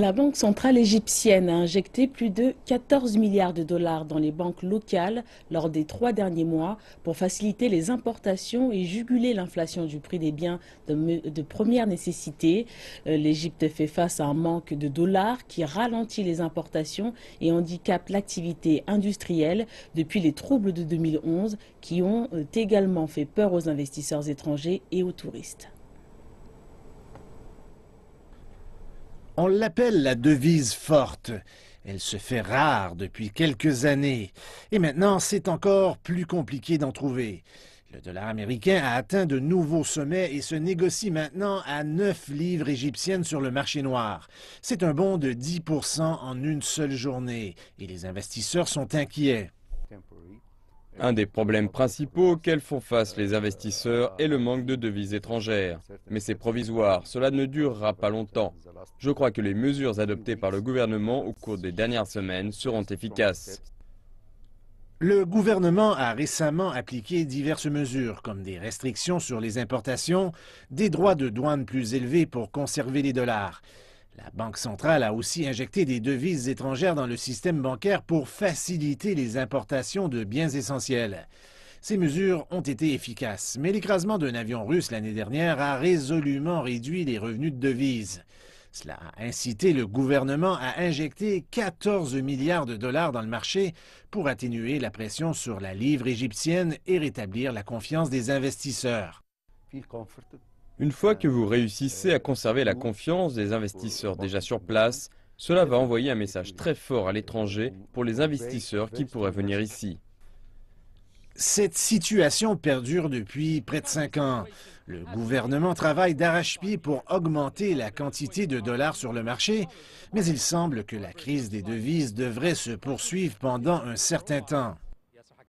La Banque centrale égyptienne a injecté plus de 14 milliards de dollars dans les banques locales lors des trois derniers mois pour faciliter les importations et juguler l'inflation du prix des biens de, première nécessité. Euh, L'Égypte fait face à un manque de dollars qui ralentit les importations et handicape l'activité industrielle depuis les troubles de 2011 qui ont euh, également fait peur aux investisseurs étrangers et aux touristes. On l'appelle la devise forte. Elle se fait rare depuis quelques années. Et maintenant, c'est encore plus compliqué d'en trouver. Le dollar américain a atteint de nouveaux sommets et se négocie maintenant à 9 livres égyptiennes sur le marché noir. C'est un bond de 10 en une seule journée et les investisseurs sont inquiets. Un des problèmes principaux auxquels font face les investisseurs est le manque de devises étrangères. Mais c'est provisoire, cela ne durera pas longtemps. Je crois que les mesures adoptées par le gouvernement au cours des dernières semaines seront efficaces. Le gouvernement a récemment appliqué diverses mesures, comme des restrictions sur les importations, des droits de douane plus élevés pour conserver les dollars. La Banque centrale a aussi injecté des devises étrangères dans le système bancaire pour faciliter les importations de biens essentiels. Ces mesures ont été efficaces, mais l'écrasement d'un avion russe l'année dernière a résolument réduit les revenus de devises. Cela a incité le gouvernement à injecter 14 milliards de dollars dans le marché pour atténuer la pression sur la livre égyptienne et rétablir la confiance des investisseurs. Une fois que vous réussissez à conserver la confiance des investisseurs déjà sur place, cela va envoyer un message très fort à l'étranger pour les investisseurs qui pourraient venir ici. Cette situation perdure depuis près de cinq ans. Le gouvernement travaille d'arrache-pied pour augmenter la quantité de dollars sur le marché, mais il semble que la crise des devises devrait se poursuivre pendant un certain temps.